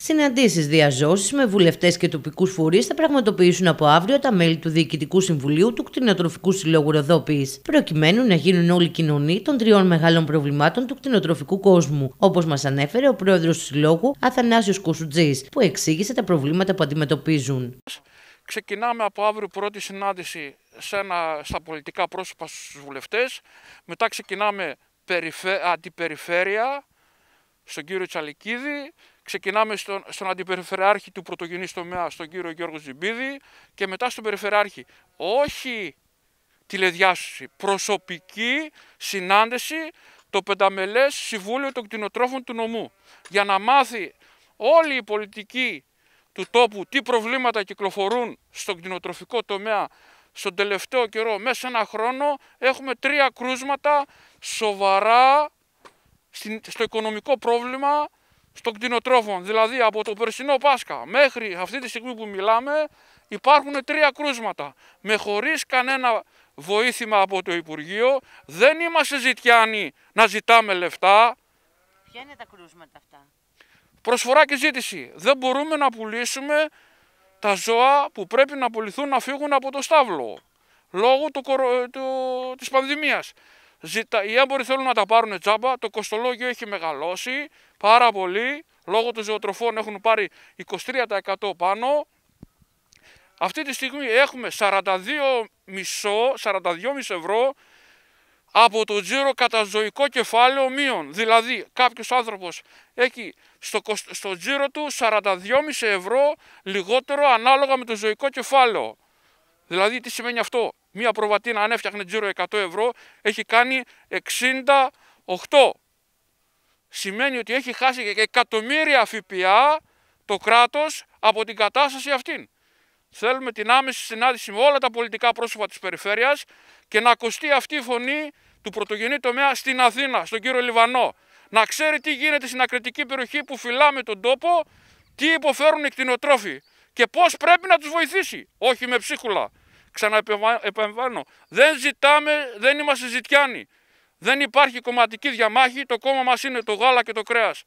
Συναντήσεις διαζώσεις με βουλευτές και τοπικούς φορείς θα πραγματοποιήσουν από αύριο τα μέλη του Διοικητικού Συμβουλίου του Κτηνοτροφικού Συλλόγου Ροδόπης, προκειμένου να γίνουν όλοι κοινωνοί των τριών μεγάλων προβλημάτων του κτηνοτροφικού κόσμου, όπως μας ανέφερε ο πρόεδρος του Συλλόγου Αθανάσιος Κοσουτζής, που εξήγησε τα προβλήματα που αντιμετωπίζουν. Ξεκινάμε από αύριο πρώτη συνάντηση σε ένα, στα πολιτικά πρόσωπα στους βουλευτές. Μετά ξεκινάμε περιφε, αντιπεριφέρεια, στον κύριο Τσαλικίδη, ξεκινάμε στον, στον αντιπεριφερειάρχη του πρωτογενή τομέα, στον κύριο Γιώργο Ζιμπίδη και μετά στον περιφερειάρχη. Όχι τηλεδιάσωση, προσωπική συνάντηση το πενταμελές συμβούλιο των κτηνοτρόφων του νομού για να μάθει όλη η πολιτική του τόπου τι προβλήματα κυκλοφορούν στον κτηνοτροφικό τομέα στον τελευταίο καιρό, μέσα ένα χρόνο, έχουμε τρία κρούσματα σοβαρά στο οικονομικό πρόβλημα των κτηνοτρόφων. Δηλαδή από το περσινό Πάσχα μέχρι αυτή τη στιγμή που μιλάμε υπάρχουν τρία κρούσματα. Με χωρίς κανένα βοήθημα από το Υπουργείο δεν είμαστε ζητιάνοι να ζητάμε λεφτά. Ποια είναι τα κρούσματα αυτά. Προσφορά και ζήτηση. Δεν μπορούμε να πουλήσουμε τα ζώα που πρέπει να πουληθούν να φύγουν από το στάβλο λόγω του, ε, του, της πανδημίας. Ζητα... Οι έμποροι θέλουν να τα πάρουν τσάμπα. Το κοστολόγιο έχει μεγαλώσει πάρα πολύ. Λόγω των ζωοτροφών έχουν πάρει 23% πάνω. Αυτή τη στιγμή έχουμε 42,5 ευρώ από το τζίρο κατά ζωικό κεφάλαιο μείον. Δηλαδή κάποιος άνθρωπος έχει στο, στο τζίρο του 42,5 ευρώ λιγότερο ανάλογα με το ζωικό κεφάλαιο. Δηλαδή τι σημαίνει αυτό. Μία προβατίνα αν έφτιαχνε τζίρο 100 ευρώ έχει κάνει 68. Σημαίνει ότι έχει χάσει και εκατομμύρια ΦΠΑ το κράτος από την κατάσταση αυτήν. Θέλουμε την άμεση συνάντηση με όλα τα πολιτικά πρόσωπα της περιφέρειας και να ακουστεί αυτή η φωνή του πρωτογενή τομέα στην Αθήνα, στον κύριο Λιβανό. Να ξέρει τι γίνεται στην ακριτική περιοχή που φυλάμε τον τόπο, τι υποφέρουν οι κτηνοτρόφοι και πώς πρέπει να τους βοηθήσει, όχι με ψίχουλα ξαναεπεμβάνω, δεν ζητάμε, δεν είμαστε ζητιάνοι. Δεν υπάρχει κομματική διαμάχη, το κόμμα μας είναι το γάλα και το κρέας.